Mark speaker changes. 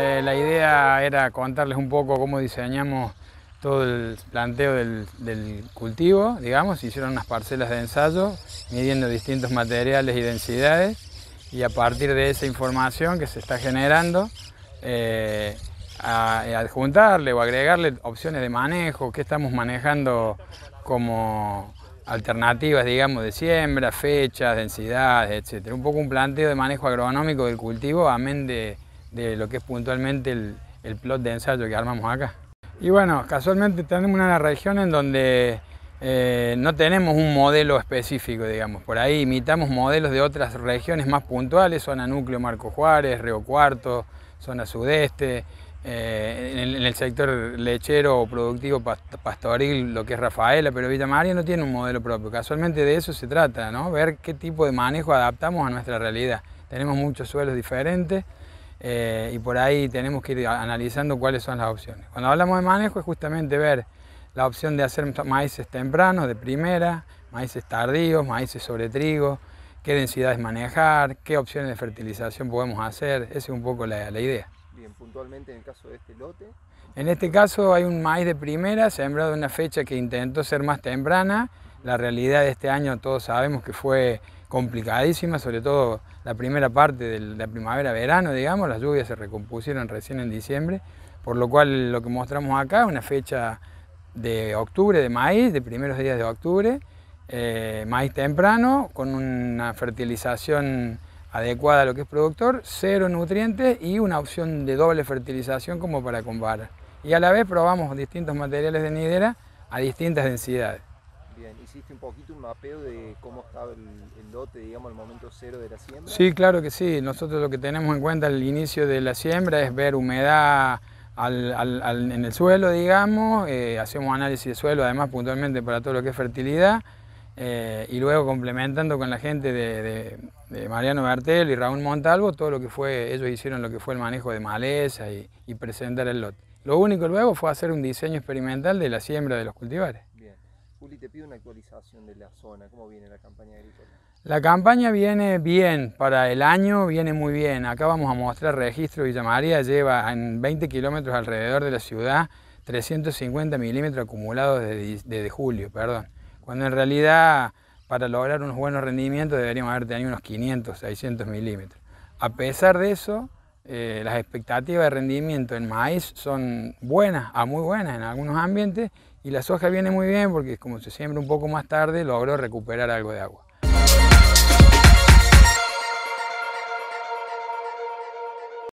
Speaker 1: Eh, la idea era contarles un poco cómo diseñamos todo el planteo del, cultivo, digamos, hicieron unas parcelas de ensayo, midiendo distintos materiales y densidades, y a partir de esa información que se está generando, eh, a, eh, adjuntarle o agregarle opciones de manejo, qué estamos manejando como alternativas, digamos, de siembra, fechas, densidades, etc. Un poco un planteo de manejo agronómico del cultivo, amén de de lo que es puntualmente el, plot de ensayo que armamos acá. Y bueno, casualmente tenemos una región en donde eh, no tenemos un modelo específico, digamos. Por ahí imitamos modelos de otras regiones más puntuales, zona núcleo Marco Juárez, Río Cuarto, zona sudeste, eh, en, el, sector lechero o productivo pastoril, lo que es Rafaela, pero Villa María no tiene un modelo propio. Casualmente de eso se trata, ¿no? Ver qué tipo de manejo adaptamos a nuestra realidad. Tenemos muchos suelos diferentes, eh, y por ahí tenemos que ir analizando cuáles son las opciones. Cuando hablamos de manejo es justamente ver la opción de hacer maíces tempranos, de primera, maíces tardíos, maíces sobre trigo, qué densidades manejar, qué opciones de fertilización podemos hacer, esa es un poco la, la idea. Bien, puntualmente en el caso de este lote. En este caso hay un maíz de primera, sembrado en una fecha que intentó ser más temprana, la realidad de este año todos sabemos que fue complicadísima, sobre todo la primera parte de la primavera-verano, digamos, las lluvias se recompusieron recién en diciembre, por lo cual lo que mostramos acá es una fecha de octubre, de maíz, de primeros días de octubre, eh, maíz temprano, con una fertilización adecuada a lo que es productor, cero nutrientes y una opción de doble fertilización como para comparar. Y a la vez probamos distintos materiales de nidera a distintas densidades. ¿hiciste un poquito un mapeo de cómo estaba el, lote, digamos, al momento cero de la siembra? Sí, claro que sí. Nosotros lo que tenemos en cuenta al inicio de la siembra es ver humedad en el suelo, digamos. Eh, hacemos análisis de suelo, además, puntualmente para todo lo que es fertilidad. Eh, y luego complementando con la gente de, Mariano Bertel y Raúl Montalvo, todo lo que fue, ellos hicieron lo que fue el manejo de maleza y, y presentar el lote. Lo único luego fue hacer un diseño experimental de la siembra de los cultivares. Juli, te pido una actualización de la zona. ¿Cómo viene la campaña agrícola? La campaña viene bien para el año, viene muy bien. Acá vamos a mostrar registro. Villa María lleva en 20 kilómetros alrededor de la ciudad 350 milímetros acumulados desde, julio, perdón. Cuando en realidad para lograr unos buenos rendimientos deberíamos haber tenido unos 500, 600 milímetros. A pesar de eso, eh, las expectativas de rendimiento en maíz son buenas, a muy buenas en algunos ambientes, y la soja viene muy bien porque como se siembra un poco más tarde, logró recuperar algo de agua.